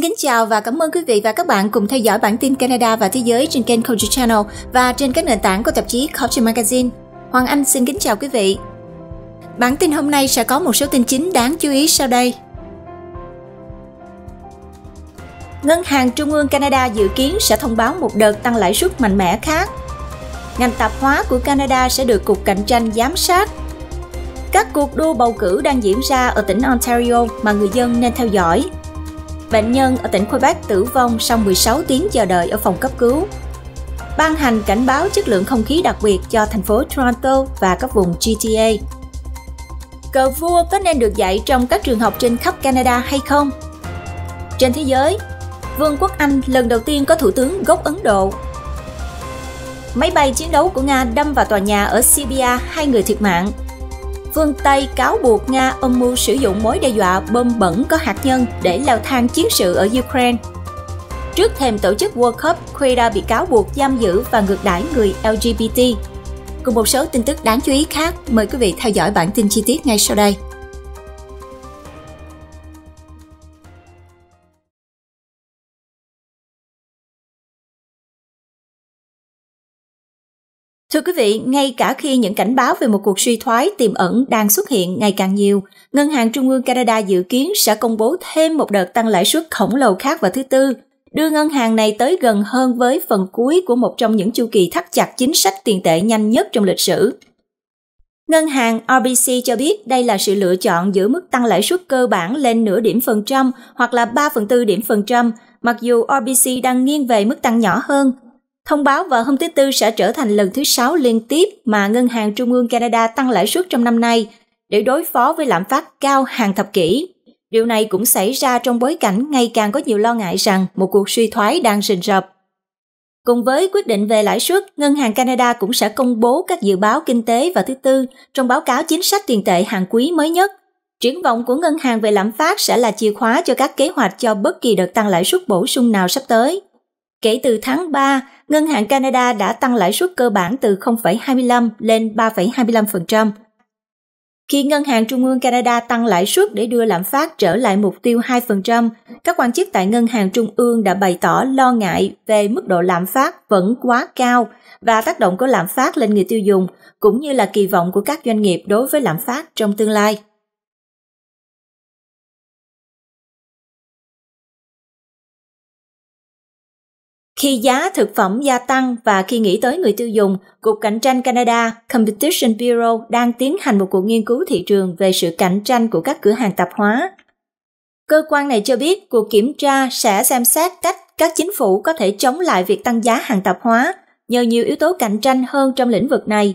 Xin kính chào và cảm ơn quý vị và các bạn cùng theo dõi bản tin Canada và thế giới trên kênh Culture Channel và trên các nền tảng của tạp chí Culture Magazine. Hoàng Anh xin kính chào quý vị. Bản tin hôm nay sẽ có một số tin chính đáng chú ý sau đây. Ngân hàng Trung ương Canada dự kiến sẽ thông báo một đợt tăng lãi suất mạnh mẽ khác. Ngành tạp hóa của Canada sẽ được Cục Cạnh tranh giám sát. Các cuộc đua bầu cử đang diễn ra ở tỉnh Ontario mà người dân nên theo dõi Bệnh nhân ở tỉnh Quebec tử vong sau 16 tiếng chờ đợi ở phòng cấp cứu. Ban hành cảnh báo chất lượng không khí đặc biệt cho thành phố Toronto và các vùng GTA. Cờ vua có nên được dạy trong các trường học trên khắp Canada hay không? Trên thế giới, Vương quốc Anh lần đầu tiên có thủ tướng gốc Ấn Độ. Máy bay chiến đấu của Nga đâm vào tòa nhà ở Serbia, hai người thiệt mạng, phương Tây cáo buộc Nga âm mưu sử dụng mối đe dọa bom bẩn có hạt nhân để leo thang chiến sự ở Ukraine. Trước thềm tổ chức World Cup, Queda bị cáo buộc giam giữ và ngược đãi người LGBT. Cùng một số tin tức đáng chú ý khác, mời quý vị theo dõi bản tin chi tiết ngay sau đây. Thưa quý vị, ngay cả khi những cảnh báo về một cuộc suy thoái tiềm ẩn đang xuất hiện ngày càng nhiều, Ngân hàng Trung ương Canada dự kiến sẽ công bố thêm một đợt tăng lãi suất khổng lồ khác vào thứ Tư, đưa ngân hàng này tới gần hơn với phần cuối của một trong những chu kỳ thắt chặt chính sách tiền tệ nhanh nhất trong lịch sử. Ngân hàng RBC cho biết đây là sự lựa chọn giữa mức tăng lãi suất cơ bản lên nửa điểm phần trăm hoặc là 3 phần tư điểm phần trăm, mặc dù RBC đang nghiêng về mức tăng nhỏ hơn – Thông báo vào hôm thứ Tư sẽ trở thành lần thứ sáu liên tiếp mà Ngân hàng Trung ương Canada tăng lãi suất trong năm nay để đối phó với lạm phát cao hàng thập kỷ. Điều này cũng xảy ra trong bối cảnh ngày càng có nhiều lo ngại rằng một cuộc suy thoái đang rình rập. Cùng với quyết định về lãi suất, Ngân hàng Canada cũng sẽ công bố các dự báo kinh tế vào thứ Tư trong báo cáo chính sách tiền tệ hàng quý mới nhất. Triển vọng của ngân hàng về lạm phát sẽ là chìa khóa cho các kế hoạch cho bất kỳ đợt tăng lãi suất bổ sung nào sắp tới. Kể từ tháng 3, Ngân hàng Canada đã tăng lãi suất cơ bản từ 0,25 lên 3,25%. Khi Ngân hàng Trung ương Canada tăng lãi suất để đưa lạm phát trở lại mục tiêu 2%, các quan chức tại Ngân hàng Trung ương đã bày tỏ lo ngại về mức độ lạm phát vẫn quá cao và tác động của lạm phát lên người tiêu dùng, cũng như là kỳ vọng của các doanh nghiệp đối với lạm phát trong tương lai. Khi giá thực phẩm gia tăng và khi nghĩ tới người tiêu dùng, Cục Cạnh tranh Canada Competition Bureau đang tiến hành một cuộc nghiên cứu thị trường về sự cạnh tranh của các cửa hàng tạp hóa. Cơ quan này cho biết cuộc kiểm tra sẽ xem xét cách các chính phủ có thể chống lại việc tăng giá hàng tạp hóa nhờ nhiều yếu tố cạnh tranh hơn trong lĩnh vực này.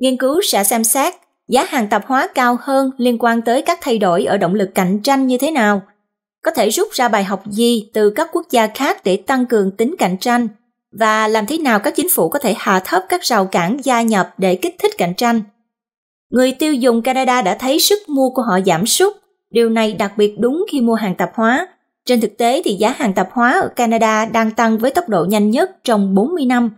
Nghiên cứu sẽ xem xét giá hàng tạp hóa cao hơn liên quan tới các thay đổi ở động lực cạnh tranh như thế nào – có thể rút ra bài học gì từ các quốc gia khác để tăng cường tính cạnh tranh và làm thế nào các chính phủ có thể hạ thấp các rào cản gia nhập để kích thích cạnh tranh. Người tiêu dùng Canada đã thấy sức mua của họ giảm sút, điều này đặc biệt đúng khi mua hàng tạp hóa. Trên thực tế thì giá hàng tạp hóa ở Canada đang tăng với tốc độ nhanh nhất trong 40 năm.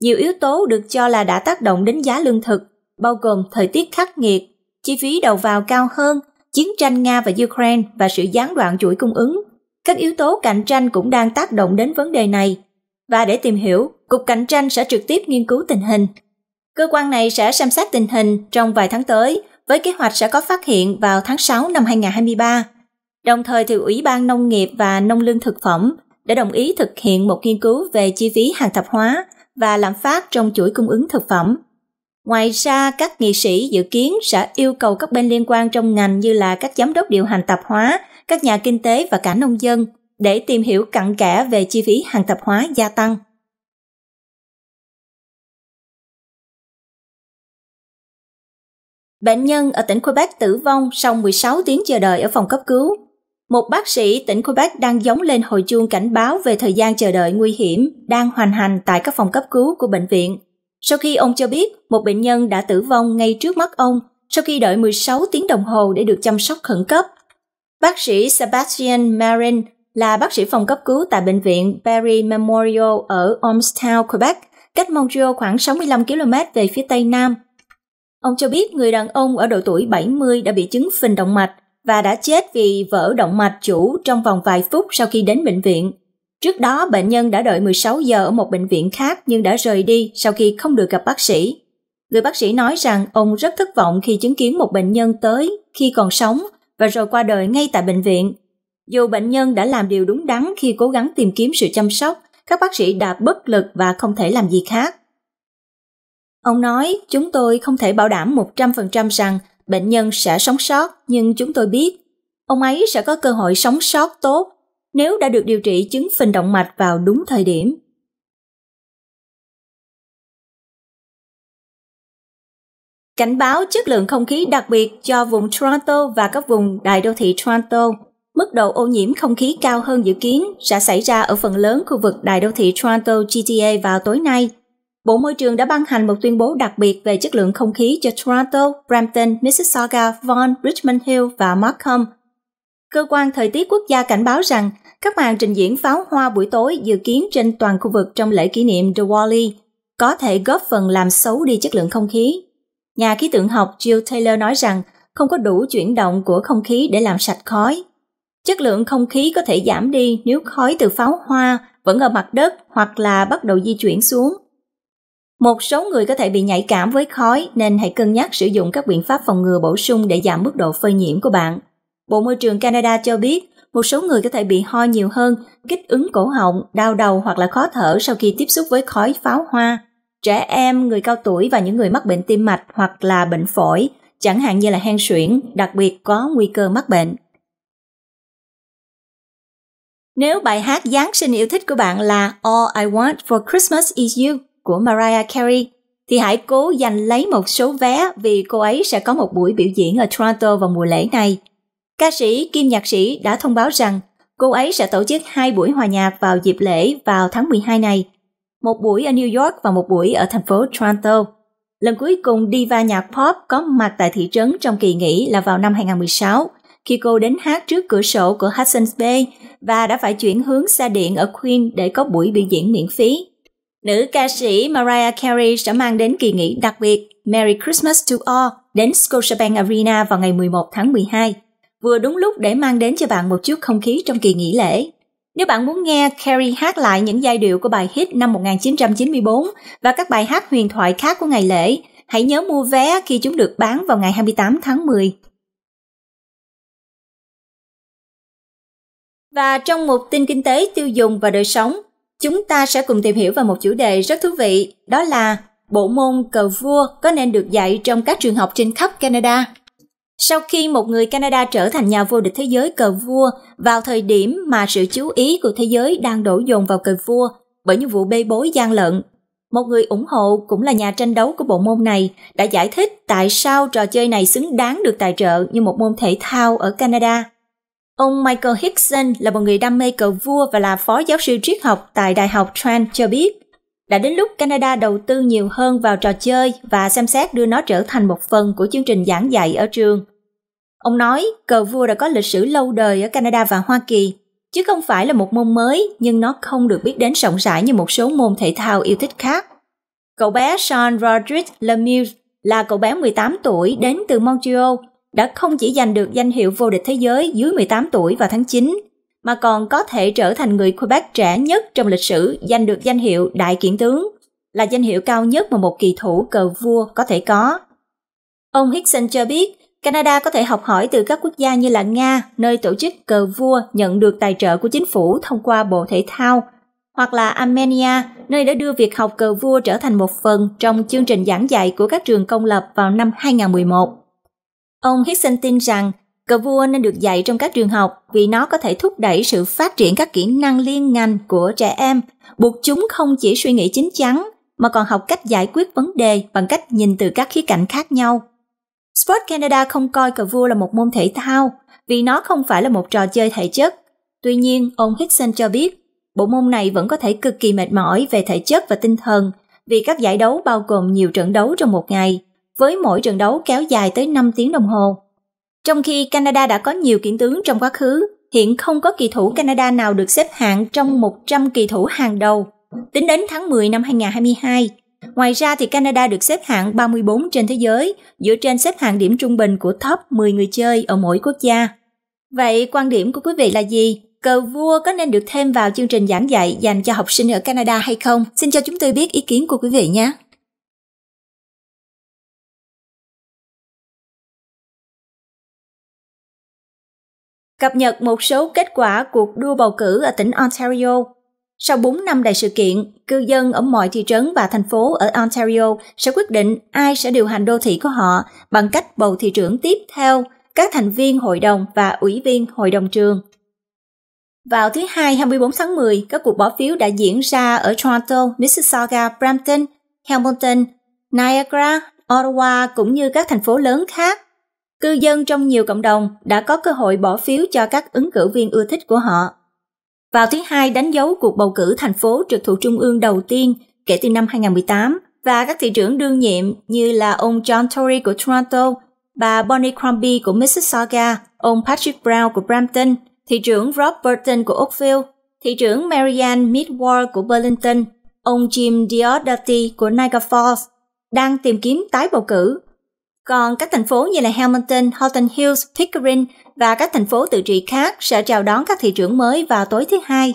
Nhiều yếu tố được cho là đã tác động đến giá lương thực, bao gồm thời tiết khắc nghiệt, chi phí đầu vào cao hơn chiến tranh Nga và Ukraine và sự gián đoạn chuỗi cung ứng. Các yếu tố cạnh tranh cũng đang tác động đến vấn đề này. Và để tìm hiểu, Cục Cạnh tranh sẽ trực tiếp nghiên cứu tình hình. Cơ quan này sẽ xem xét tình hình trong vài tháng tới, với kế hoạch sẽ có phát hiện vào tháng 6 năm 2023. Đồng thời thì Ủy ban Nông nghiệp và Nông lương thực phẩm đã đồng ý thực hiện một nghiên cứu về chi phí hàng thập hóa và lạm phát trong chuỗi cung ứng thực phẩm Ngoài ra, các nghị sĩ dự kiến sẽ yêu cầu các bên liên quan trong ngành như là các giám đốc điều hành tạp hóa, các nhà kinh tế và cả nông dân để tìm hiểu cặn kẽ về chi phí hàng tạp hóa gia tăng. Bệnh nhân ở tỉnh Quebec tử vong sau 16 tiếng chờ đợi ở phòng cấp cứu. Một bác sĩ tỉnh Quebec đang giống lên hồi chuông cảnh báo về thời gian chờ đợi nguy hiểm đang hoành hành tại các phòng cấp cứu của bệnh viện sau khi ông cho biết, một bệnh nhân đã tử vong ngay trước mắt ông sau khi đợi 16 tiếng đồng hồ để được chăm sóc khẩn cấp. Bác sĩ Sebastian Marin là bác sĩ phòng cấp cứu tại bệnh viện Barry Memorial ở Ormstown, Quebec, cách Montreal khoảng 65 km về phía tây nam. Ông cho biết người đàn ông ở độ tuổi 70 đã bị chứng phình động mạch và đã chết vì vỡ động mạch chủ trong vòng vài phút sau khi đến bệnh viện. Trước đó, bệnh nhân đã đợi 16 giờ ở một bệnh viện khác nhưng đã rời đi sau khi không được gặp bác sĩ. Người bác sĩ nói rằng ông rất thất vọng khi chứng kiến một bệnh nhân tới khi còn sống và rồi qua đời ngay tại bệnh viện. Dù bệnh nhân đã làm điều đúng đắn khi cố gắng tìm kiếm sự chăm sóc, các bác sĩ đã bất lực và không thể làm gì khác. Ông nói, chúng tôi không thể bảo đảm 100% rằng bệnh nhân sẽ sống sót, nhưng chúng tôi biết ông ấy sẽ có cơ hội sống sót tốt nếu đã được điều trị chứng phình động mạch vào đúng thời điểm. Cảnh báo chất lượng không khí đặc biệt cho vùng Toronto và các vùng đại đô thị Toronto. Mức độ ô nhiễm không khí cao hơn dự kiến sẽ xảy ra ở phần lớn khu vực đại đô thị Toronto GTA vào tối nay. Bộ Môi trường đã ban hành một tuyên bố đặc biệt về chất lượng không khí cho Toronto, Brampton, Mississauga, Vaughan, Richmond Hill và Markham – Cơ quan thời tiết quốc gia cảnh báo rằng các màn trình diễn pháo hoa buổi tối dự kiến trên toàn khu vực trong lễ kỷ niệm Diwali có thể góp phần làm xấu đi chất lượng không khí. Nhà khí tượng học Jill Taylor nói rằng không có đủ chuyển động của không khí để làm sạch khói. Chất lượng không khí có thể giảm đi nếu khói từ pháo hoa vẫn ở mặt đất hoặc là bắt đầu di chuyển xuống. Một số người có thể bị nhạy cảm với khói nên hãy cân nhắc sử dụng các biện pháp phòng ngừa bổ sung để giảm mức độ phơi nhiễm của bạn. Bộ Môi trường Canada cho biết, một số người có thể bị ho nhiều hơn, kích ứng cổ họng, đau đầu hoặc là khó thở sau khi tiếp xúc với khói pháo hoa. Trẻ em, người cao tuổi và những người mắc bệnh tim mạch hoặc là bệnh phổi, chẳng hạn như là hen suyễn, đặc biệt có nguy cơ mắc bệnh. Nếu bài hát Giáng sinh yêu thích của bạn là All I Want for Christmas is You của Mariah Carey, thì hãy cố giành lấy một số vé vì cô ấy sẽ có một buổi biểu diễn ở Toronto vào mùa lễ này. Ca sĩ Kim Nhạc Sĩ đã thông báo rằng cô ấy sẽ tổ chức hai buổi hòa nhạc vào dịp lễ vào tháng 12 này, một buổi ở New York và một buổi ở thành phố Toronto. Lần cuối cùng diva nhạc pop có mặt tại thị trấn trong kỳ nghỉ là vào năm 2016, khi cô đến hát trước cửa sổ của Hudson's Bay và đã phải chuyển hướng xa điện ở Queen để có buổi biểu diễn miễn phí. Nữ ca sĩ Mariah Carey sẽ mang đến kỳ nghỉ đặc biệt Merry Christmas to All đến Scotiabank Arena vào ngày 11 tháng 12 vừa đúng lúc để mang đến cho bạn một chút không khí trong kỳ nghỉ lễ. Nếu bạn muốn nghe Carrie hát lại những giai điệu của bài hit năm 1994 và các bài hát huyền thoại khác của ngày lễ, hãy nhớ mua vé khi chúng được bán vào ngày 28 tháng 10. Và trong một tin kinh tế tiêu dùng và đời sống, chúng ta sẽ cùng tìm hiểu về một chủ đề rất thú vị, đó là bộ môn cờ vua có nên được dạy trong các trường học trên khắp Canada. Sau khi một người Canada trở thành nhà vô địch thế giới cờ vua vào thời điểm mà sự chú ý của thế giới đang đổ dồn vào cờ vua bởi những vụ bê bối gian lận, một người ủng hộ cũng là nhà tranh đấu của bộ môn này đã giải thích tại sao trò chơi này xứng đáng được tài trợ như một môn thể thao ở Canada. Ông Michael Hickson là một người đam mê cờ vua và là phó giáo sư triết học tại Đại học Trent cho biết, đã đến lúc Canada đầu tư nhiều hơn vào trò chơi và xem xét đưa nó trở thành một phần của chương trình giảng dạy ở trường. Ông nói cờ vua đã có lịch sử lâu đời ở Canada và Hoa Kỳ, chứ không phải là một môn mới nhưng nó không được biết đến rộng rãi như một số môn thể thao yêu thích khác. Cậu bé Sean Rodriguez Lemieux là cậu bé 18 tuổi đến từ Montreal, đã không chỉ giành được danh hiệu vô địch thế giới dưới 18 tuổi vào tháng 9 mà còn có thể trở thành người Quebec trẻ nhất trong lịch sử giành được danh hiệu đại kiện tướng, là danh hiệu cao nhất mà một kỳ thủ cờ vua có thể có. Ông Hickson cho biết, Canada có thể học hỏi từ các quốc gia như là Nga, nơi tổ chức cờ vua nhận được tài trợ của chính phủ thông qua Bộ Thể thao, hoặc là Armenia, nơi đã đưa việc học cờ vua trở thành một phần trong chương trình giảng dạy của các trường công lập vào năm 2011. Ông Hickson tin rằng Cờ vua nên được dạy trong các trường học vì nó có thể thúc đẩy sự phát triển các kỹ năng liên ngành của trẻ em, buộc chúng không chỉ suy nghĩ chính chắn mà còn học cách giải quyết vấn đề bằng cách nhìn từ các khía cạnh khác nhau. Sport Canada không coi cờ vua là một môn thể thao vì nó không phải là một trò chơi thể chất. Tuy nhiên, ông Hickson cho biết, bộ môn này vẫn có thể cực kỳ mệt mỏi về thể chất và tinh thần vì các giải đấu bao gồm nhiều trận đấu trong một ngày, với mỗi trận đấu kéo dài tới 5 tiếng đồng hồ trong khi Canada đã có nhiều kiện tướng trong quá khứ, hiện không có kỳ thủ Canada nào được xếp hạng trong 100 kỳ thủ hàng đầu. Tính đến tháng 10 năm 2022, Ngoài ra thì Canada được xếp hạng 34 trên thế giới, dựa trên xếp hạng điểm trung bình của top 10 người chơi ở mỗi quốc gia. Vậy quan điểm của quý vị là gì? Cờ vua có nên được thêm vào chương trình giảng dạy dành cho học sinh ở Canada hay không? Xin cho chúng tôi biết ý kiến của quý vị nhé. cập nhật một số kết quả cuộc đua bầu cử ở tỉnh Ontario. Sau 4 năm đại sự kiện, cư dân ở mọi thị trấn và thành phố ở Ontario sẽ quyết định ai sẽ điều hành đô thị của họ bằng cách bầu thị trưởng tiếp theo, các thành viên hội đồng và ủy viên hội đồng trường. Vào thứ Hai 24 tháng 10, các cuộc bỏ phiếu đã diễn ra ở Toronto, Mississauga, Brampton, Hamilton, Niagara, Ottawa cũng như các thành phố lớn khác cư dân trong nhiều cộng đồng đã có cơ hội bỏ phiếu cho các ứng cử viên ưa thích của họ. Vào thứ Hai đánh dấu cuộc bầu cử thành phố trực thuộc trung ương đầu tiên kể từ năm 2018 và các thị trưởng đương nhiệm như là ông John Tory của Toronto, bà Bonnie Crombie của Mississauga, ông Patrick Brown của Brampton, thị trưởng Rob Burton của Oakville, thị trưởng Marianne Midward của Burlington, ông Jim Diodati của Niagara Falls đang tìm kiếm tái bầu cử còn các thành phố như là Hamilton, Halton Hills, Pickering và các thành phố tự trị khác sẽ chào đón các thị trưởng mới vào tối thứ Hai.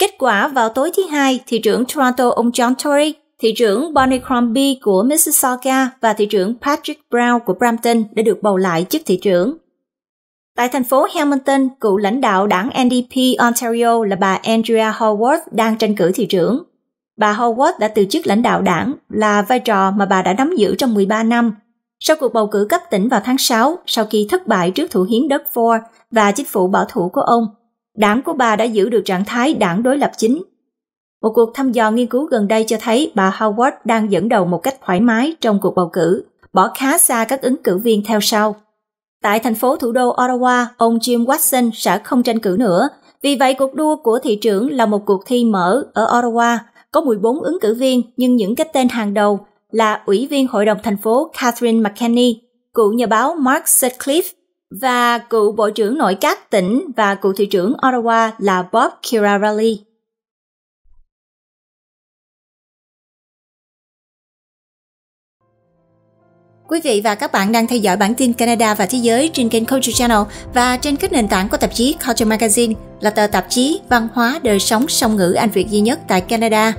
Kết quả vào tối thứ Hai, thị trưởng Toronto ông John Tory, thị trưởng Bonnie Crombie của Mississauga và thị trưởng Patrick Brown của Brampton đã được bầu lại chức thị trưởng. Tại thành phố Hamilton, cựu lãnh đạo đảng NDP Ontario là bà Andrea howard đang tranh cử thị trưởng. Bà howard đã từ chức lãnh đạo đảng là vai trò mà bà đã nắm giữ trong 13 năm – sau cuộc bầu cử cấp tỉnh vào tháng 6, sau khi thất bại trước thủ hiến đất Ford và chính phủ bảo thủ của ông, đảng của bà đã giữ được trạng thái đảng đối lập chính. Một cuộc thăm dò nghiên cứu gần đây cho thấy bà Howard đang dẫn đầu một cách thoải mái trong cuộc bầu cử, bỏ khá xa các ứng cử viên theo sau. Tại thành phố thủ đô Ottawa, ông Jim Watson sẽ không tranh cử nữa, vì vậy cuộc đua của thị trưởng là một cuộc thi mở ở Ottawa, có 14 ứng cử viên nhưng những cái tên hàng đầu là Ủy viên Hội đồng thành phố Catherine McKinney, cựu nhà báo Mark Sutcliffe và cựu Bộ trưởng Nội các tỉnh và cựu Thị trưởng Ottawa là Bob Kirarally. Quý vị và các bạn đang theo dõi bản tin Canada và Thế giới trên kênh Culture Channel và trên các nền tảng của tạp chí Culture Magazine là tờ tạp chí văn hóa đời sống song ngữ Anh Việt duy nhất tại Canada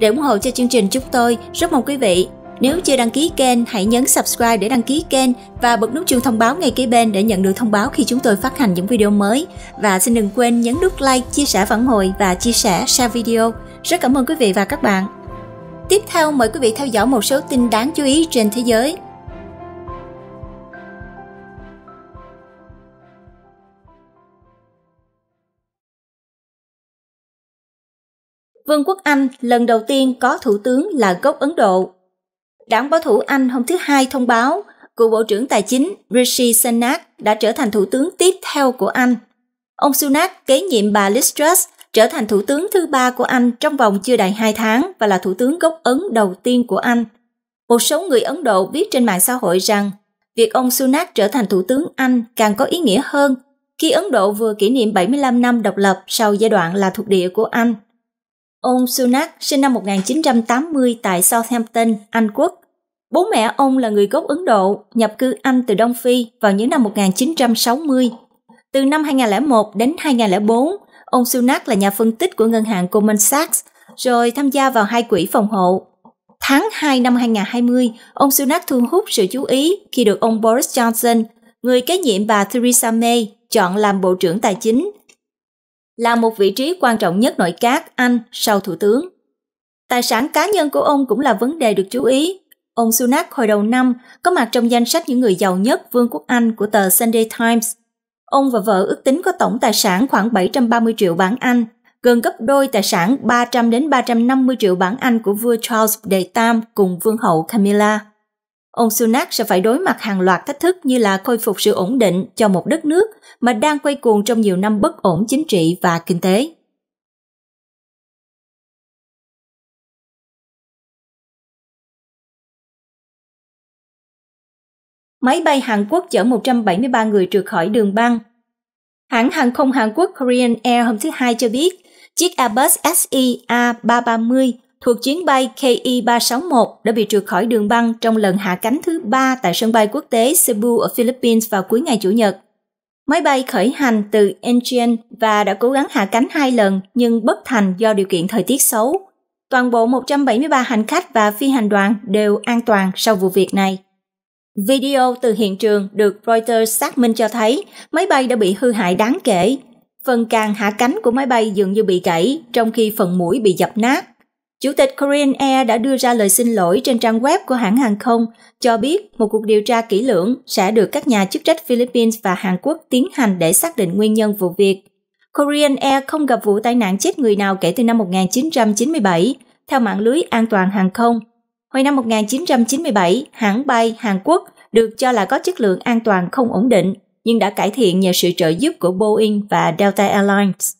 để ủng hộ cho chương trình chúng tôi. Rất mong quý vị nếu chưa đăng ký kênh, hãy nhấn subscribe để đăng ký kênh và bật nút chuông thông báo ngay kế bên để nhận được thông báo khi chúng tôi phát hành những video mới. Và xin đừng quên nhấn nút like, chia sẻ phản hồi và chia sẻ share video. Rất cảm ơn quý vị và các bạn. Tiếp theo mời quý vị theo dõi một số tin đáng chú ý trên thế giới. Vương quốc Anh lần đầu tiên có thủ tướng là gốc Ấn Độ. Đảng bảo thủ Anh hôm thứ Hai thông báo, cựu Bộ trưởng Tài chính Rishi Sunak đã trở thành thủ tướng tiếp theo của Anh. Ông Sunak kế nhiệm bà Liz Truss trở thành thủ tướng thứ ba của Anh trong vòng chưa đầy 2 tháng và là thủ tướng gốc Ấn đầu tiên của Anh. Một số người Ấn Độ viết trên mạng xã hội rằng việc ông Sunak trở thành thủ tướng Anh càng có ý nghĩa hơn khi Ấn Độ vừa kỷ niệm 75 năm độc lập sau giai đoạn là thuộc địa của Anh Ông Sunak sinh năm 1980 tại Southampton, Anh Quốc. Bố mẹ ông là người gốc Ấn Độ, nhập cư Anh từ Đông Phi vào những năm 1960. Từ năm 2001 đến 2004, ông Sunak là nhà phân tích của ngân hàng Goldman Sachs, rồi tham gia vào hai quỹ phòng hộ. Tháng 2 năm 2020, ông Sunak thu hút sự chú ý khi được ông Boris Johnson, người kế nhiệm bà Theresa May, chọn làm Bộ trưởng Tài chính là một vị trí quan trọng nhất nội các Anh sau Thủ tướng. Tài sản cá nhân của ông cũng là vấn đề được chú ý. Ông Sunak hồi đầu năm có mặt trong danh sách những người giàu nhất Vương quốc Anh của tờ Sunday Times. Ông và vợ ước tính có tổng tài sản khoảng 730 triệu bảng Anh, gần gấp đôi tài sản 300 đến 350 triệu bảng Anh của vua Charles đệ tam cùng vương hậu Camilla ông Sunak sẽ phải đối mặt hàng loạt thách thức như là khôi phục sự ổn định cho một đất nước mà đang quay cuồng trong nhiều năm bất ổn chính trị và kinh tế. Máy bay Hàn Quốc chở 173 người trượt khỏi đường băng. Hãng hàng không Hàn Quốc Korean Air hôm thứ Hai cho biết, chiếc Airbus SE A330 thuộc chuyến bay KI-361 e đã bị trượt khỏi đường băng trong lần hạ cánh thứ ba tại sân bay quốc tế Cebu ở Philippines vào cuối ngày Chủ nhật. Máy bay khởi hành từ Incheon và đã cố gắng hạ cánh hai lần nhưng bất thành do điều kiện thời tiết xấu. Toàn bộ 173 hành khách và phi hành đoàn đều an toàn sau vụ việc này. Video từ hiện trường được Reuters xác minh cho thấy máy bay đã bị hư hại đáng kể. Phần càng hạ cánh của máy bay dường như bị gãy, trong khi phần mũi bị dập nát. Chủ tịch Korean Air đã đưa ra lời xin lỗi trên trang web của hãng hàng không, cho biết một cuộc điều tra kỹ lưỡng sẽ được các nhà chức trách Philippines và Hàn Quốc tiến hành để xác định nguyên nhân vụ việc. Korean Air không gặp vụ tai nạn chết người nào kể từ năm 1997, theo mạng lưới an toàn hàng không. Hồi năm 1997, hãng bay Hàn Quốc được cho là có chất lượng an toàn không ổn định, nhưng đã cải thiện nhờ sự trợ giúp của Boeing và Delta Airlines.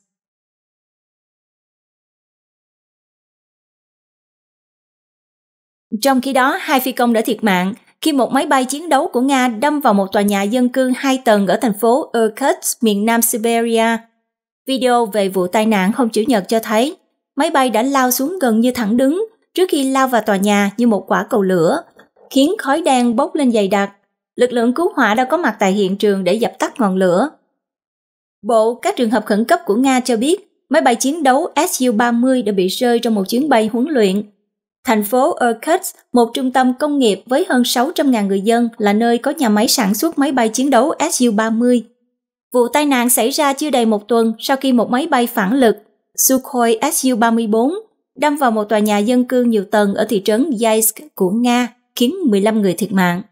Trong khi đó, hai phi công đã thiệt mạng khi một máy bay chiến đấu của Nga đâm vào một tòa nhà dân cư hai tầng ở thành phố Irkutsk, miền nam Siberia. Video về vụ tai nạn không chủ nhật cho thấy máy bay đã lao xuống gần như thẳng đứng trước khi lao vào tòa nhà như một quả cầu lửa, khiến khói đen bốc lên dày đặc. Lực lượng cứu hỏa đã có mặt tại hiện trường để dập tắt ngọn lửa. Bộ các trường hợp khẩn cấp của Nga cho biết máy bay chiến đấu Su-30 đã bị rơi trong một chuyến bay huấn luyện Thành phố Urquhart, một trung tâm công nghiệp với hơn 600.000 người dân, là nơi có nhà máy sản xuất máy bay chiến đấu Su-30. Vụ tai nạn xảy ra chưa đầy một tuần sau khi một máy bay phản lực Sukhoi Su-34 đâm vào một tòa nhà dân cư nhiều tầng ở thị trấn Yaisk của Nga, khiến 15 người thiệt mạng.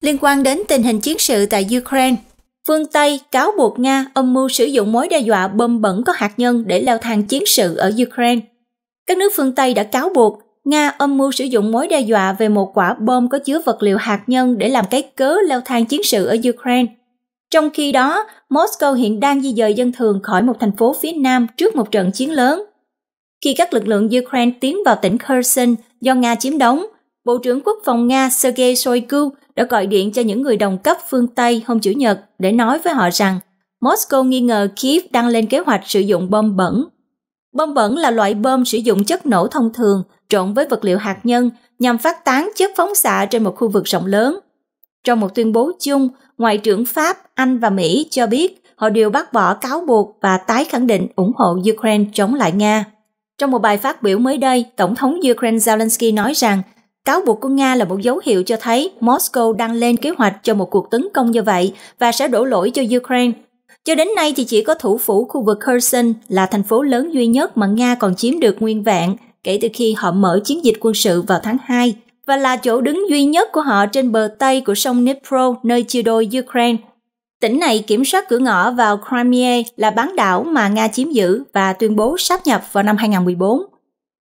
Liên quan đến tình hình chiến sự tại Ukraine, Phương Tây cáo buộc Nga âm mưu sử dụng mối đe dọa bom bẩn có hạt nhân để leo thang chiến sự ở Ukraine. Các nước phương Tây đã cáo buộc Nga âm mưu sử dụng mối đe dọa về một quả bom có chứa vật liệu hạt nhân để làm cái cớ leo thang chiến sự ở Ukraine. Trong khi đó, Moscow hiện đang di dời dân thường khỏi một thành phố phía nam trước một trận chiến lớn. Khi các lực lượng Ukraine tiến vào tỉnh Kherson do Nga chiếm đóng, Bộ trưởng Quốc phòng Nga Sergei Shoigu đã gọi điện cho những người đồng cấp phương Tây hôm Chủ nhật để nói với họ rằng Moscow nghi ngờ Kiev đang lên kế hoạch sử dụng bom bẩn. Bom bẩn là loại bom sử dụng chất nổ thông thường trộn với vật liệu hạt nhân nhằm phát tán chất phóng xạ trên một khu vực rộng lớn. Trong một tuyên bố chung, Ngoại trưởng Pháp, Anh và Mỹ cho biết họ đều bác bỏ cáo buộc và tái khẳng định ủng hộ Ukraine chống lại Nga. Trong một bài phát biểu mới đây, Tổng thống Ukraine Zelensky nói rằng Cáo buộc của Nga là một dấu hiệu cho thấy Moscow đang lên kế hoạch cho một cuộc tấn công như vậy và sẽ đổ lỗi cho Ukraine. Cho đến nay thì chỉ có thủ phủ khu vực Kherson là thành phố lớn duy nhất mà Nga còn chiếm được nguyên vẹn kể từ khi họ mở chiến dịch quân sự vào tháng 2 và là chỗ đứng duy nhất của họ trên bờ Tây của sông Dnipro nơi chia đôi Ukraine. Tỉnh này kiểm soát cửa ngõ vào Crimea là bán đảo mà Nga chiếm giữ và tuyên bố sáp nhập vào năm 2014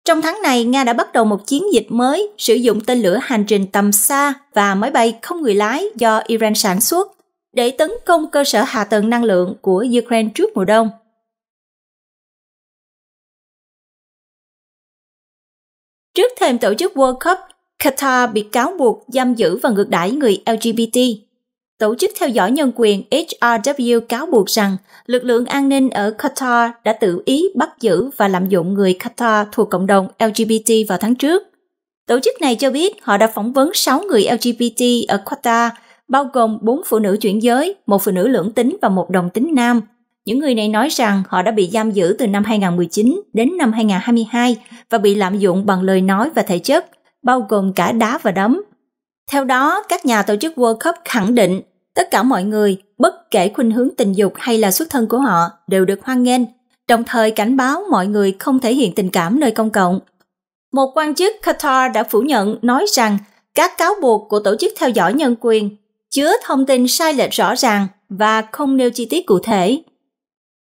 trong tháng này, Nga đã bắt đầu một chiến dịch mới sử dụng tên lửa hành trình tầm xa và máy bay không người lái do Iran sản xuất để tấn công cơ sở hạ tầng năng lượng của Ukraine trước mùa đông. Trước thêm tổ chức World Cup, Qatar bị cáo buộc giam giữ và ngược đãi người LGBT tổ chức theo dõi nhân quyền HRW cáo buộc rằng lực lượng an ninh ở Qatar đã tự ý bắt giữ và lạm dụng người Qatar thuộc cộng đồng LGBT vào tháng trước. Tổ chức này cho biết họ đã phỏng vấn 6 người LGBT ở Qatar, bao gồm 4 phụ nữ chuyển giới, một phụ nữ lưỡng tính và một đồng tính nam. Những người này nói rằng họ đã bị giam giữ từ năm 2019 đến năm 2022 và bị lạm dụng bằng lời nói và thể chất, bao gồm cả đá và đấm. Theo đó, các nhà tổ chức World Cup khẳng định tất cả mọi người, bất kể khuynh hướng tình dục hay là xuất thân của họ, đều được hoan nghênh, đồng thời cảnh báo mọi người không thể hiện tình cảm nơi công cộng. Một quan chức Qatar đã phủ nhận nói rằng các cáo buộc của tổ chức theo dõi nhân quyền chứa thông tin sai lệch rõ ràng và không nêu chi tiết cụ thể.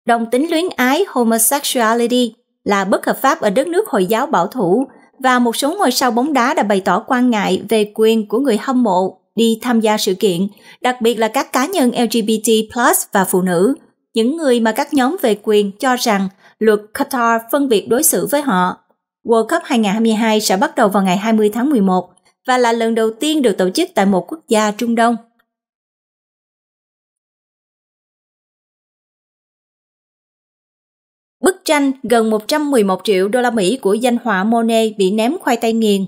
Đồng tính luyến ái homosexuality là bất hợp pháp ở đất nước Hồi giáo bảo thủ và một số ngôi sao bóng đá đã bày tỏ quan ngại về quyền của người hâm mộ đi tham gia sự kiện, đặc biệt là các cá nhân LGBT+ và phụ nữ, những người mà các nhóm về quyền cho rằng luật Qatar phân biệt đối xử với họ. World Cup 2022 sẽ bắt đầu vào ngày 20 tháng 11 và là lần đầu tiên được tổ chức tại một quốc gia Trung Đông. Bức tranh gần 111 triệu đô la Mỹ của danh họa Monet bị ném khoai tây nghiền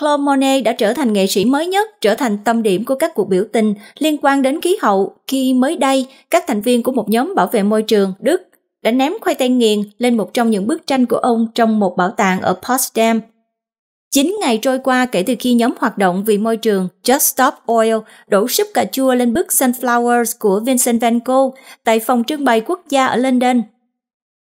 Claude Monet đã trở thành nghệ sĩ mới nhất, trở thành tâm điểm của các cuộc biểu tình liên quan đến khí hậu khi mới đây các thành viên của một nhóm bảo vệ môi trường Đức đã ném khoai tây nghiền lên một trong những bức tranh của ông trong một bảo tàng ở Potsdam. Chín ngày trôi qua kể từ khi nhóm hoạt động vì môi trường Just Stop Oil đổ súp cà chua lên bức Sunflowers của Vincent van Gogh tại phòng trưng bày quốc gia ở London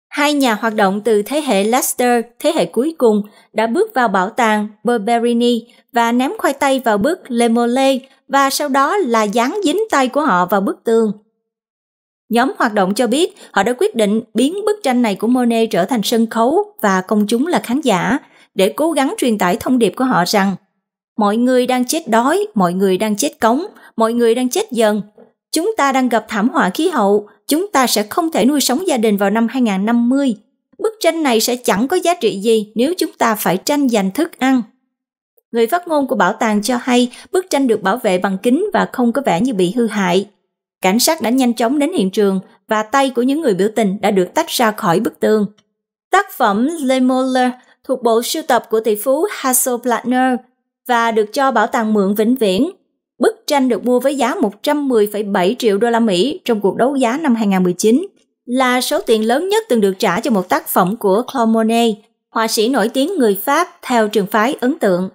Hai nhà hoạt động từ thế hệ Leicester, thế hệ cuối cùng, đã bước vào bảo tàng Berberini và ném khoai tây vào bức Le Lemole và sau đó là dán dính tay của họ vào bức tường. Nhóm hoạt động cho biết họ đã quyết định biến bức tranh này của Monet trở thành sân khấu và công chúng là khán giả để cố gắng truyền tải thông điệp của họ rằng mọi người đang chết đói, mọi người đang chết cống, mọi người đang chết dần Chúng ta đang gặp thảm họa khí hậu, chúng ta sẽ không thể nuôi sống gia đình vào năm 2050. Bức tranh này sẽ chẳng có giá trị gì nếu chúng ta phải tranh giành thức ăn. Người phát ngôn của bảo tàng cho hay bức tranh được bảo vệ bằng kính và không có vẻ như bị hư hại. Cảnh sát đã nhanh chóng đến hiện trường và tay của những người biểu tình đã được tách ra khỏi bức tường. Tác phẩm Le Moller thuộc bộ sưu tập của tỷ phú Hasso Plattner và được cho bảo tàng mượn vĩnh viễn tranh được mua với giá 110,7 triệu đô la Mỹ trong cuộc đấu giá năm 2019, là số tiền lớn nhất từng được trả cho một tác phẩm của Claude Monet, họa sĩ nổi tiếng người Pháp theo trường phái ấn tượng.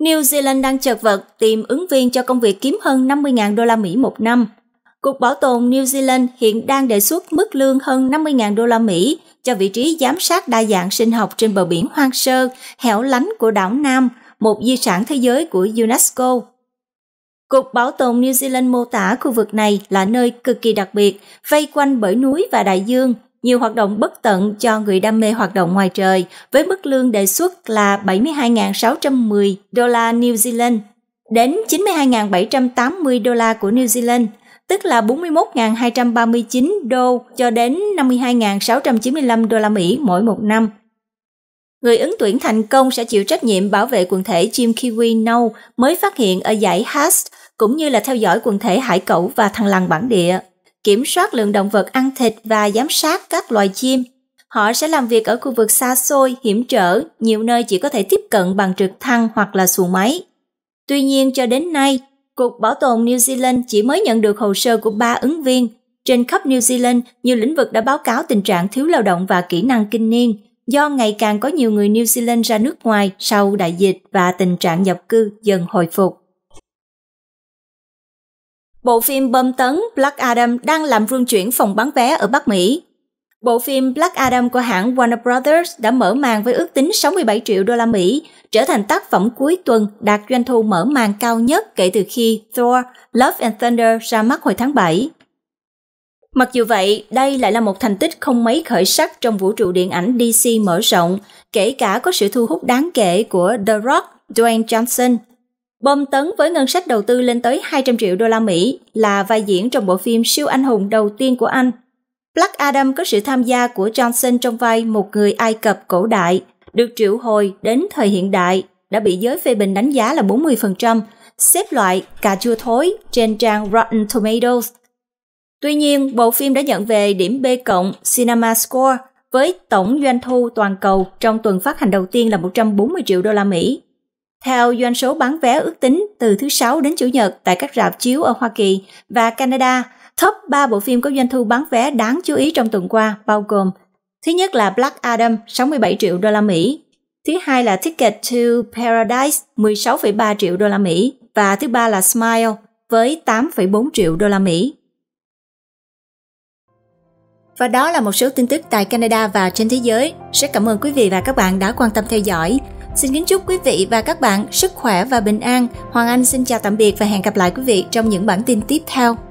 New Zealand đang chật vật tìm ứng viên cho công việc kiếm hơn 50.000 đô la Mỹ một năm – Cục Bảo tồn New Zealand hiện đang đề xuất mức lương hơn 50.000 đô la Mỹ cho vị trí giám sát đa dạng sinh học trên bờ biển hoang sơ, hẻo lánh của đảo Nam, một di sản thế giới của UNESCO. Cục Bảo tồn New Zealand mô tả khu vực này là nơi cực kỳ đặc biệt, vây quanh bởi núi và đại dương, nhiều hoạt động bất tận cho người đam mê hoạt động ngoài trời với mức lương đề xuất là 72.610 đô la New Zealand đến 92.780 đô la của New Zealand – tức là 41.239 đô cho đến 52.695 đô la Mỹ mỗi một năm. Người ứng tuyển thành công sẽ chịu trách nhiệm bảo vệ quần thể chim kiwi nâu mới phát hiện ở dãy Hass, cũng như là theo dõi quần thể hải cẩu và thằn lằn bản địa, kiểm soát lượng động vật ăn thịt và giám sát các loài chim. Họ sẽ làm việc ở khu vực xa xôi, hiểm trở, nhiều nơi chỉ có thể tiếp cận bằng trực thăng hoặc là xuồng máy. Tuy nhiên cho đến nay, Cục Bảo tồn New Zealand chỉ mới nhận được hồ sơ của 3 ứng viên. Trên khắp New Zealand, nhiều lĩnh vực đã báo cáo tình trạng thiếu lao động và kỹ năng kinh niên do ngày càng có nhiều người New Zealand ra nước ngoài sau đại dịch và tình trạng nhập cư dần hồi phục. Bộ phim bơm tấn Black Adam đang làm rung chuyển phòng bán vé ở Bắc Mỹ. Bộ phim Black Adam của hãng Warner Brothers đã mở màn với ước tính 67 triệu đô la Mỹ, trở thành tác phẩm cuối tuần đạt doanh thu mở màn cao nhất kể từ khi Thor Love and Thunder ra mắt hồi tháng 7. Mặc dù vậy, đây lại là một thành tích không mấy khởi sắc trong vũ trụ điện ảnh DC mở rộng, kể cả có sự thu hút đáng kể của The Rock, Dwayne Johnson. Bom tấn với ngân sách đầu tư lên tới 200 triệu đô la Mỹ là vai diễn trong bộ phim siêu anh hùng đầu tiên của anh. Black Adam có sự tham gia của Johnson trong vai một người Ai Cập cổ đại, được triệu hồi đến thời hiện đại đã bị giới phê bình đánh giá là 40%, xếp loại cà chua thối trên trang Rotten Tomatoes. Tuy nhiên, bộ phim đã nhận về điểm B cộng Cinema Score với tổng doanh thu toàn cầu trong tuần phát hành đầu tiên là 140 triệu đô la Mỹ. Theo doanh số bán vé ước tính từ thứ Sáu đến Chủ nhật tại các rạp chiếu ở Hoa Kỳ và Canada, top 3 bộ phim có doanh thu bán vé đáng chú ý trong tuần qua bao gồm Thứ nhất là Black Adam 67 triệu đô la Mỹ. Thứ hai là Ticket to Paradise 16,3 triệu đô la Mỹ và thứ ba là Smile với 8,4 triệu đô la Mỹ. Và đó là một số tin tức tại Canada và trên thế giới. Rất cảm ơn quý vị và các bạn đã quan tâm theo dõi. Xin kính chúc quý vị và các bạn sức khỏe và bình an. Hoàng Anh xin chào tạm biệt và hẹn gặp lại quý vị trong những bản tin tiếp theo.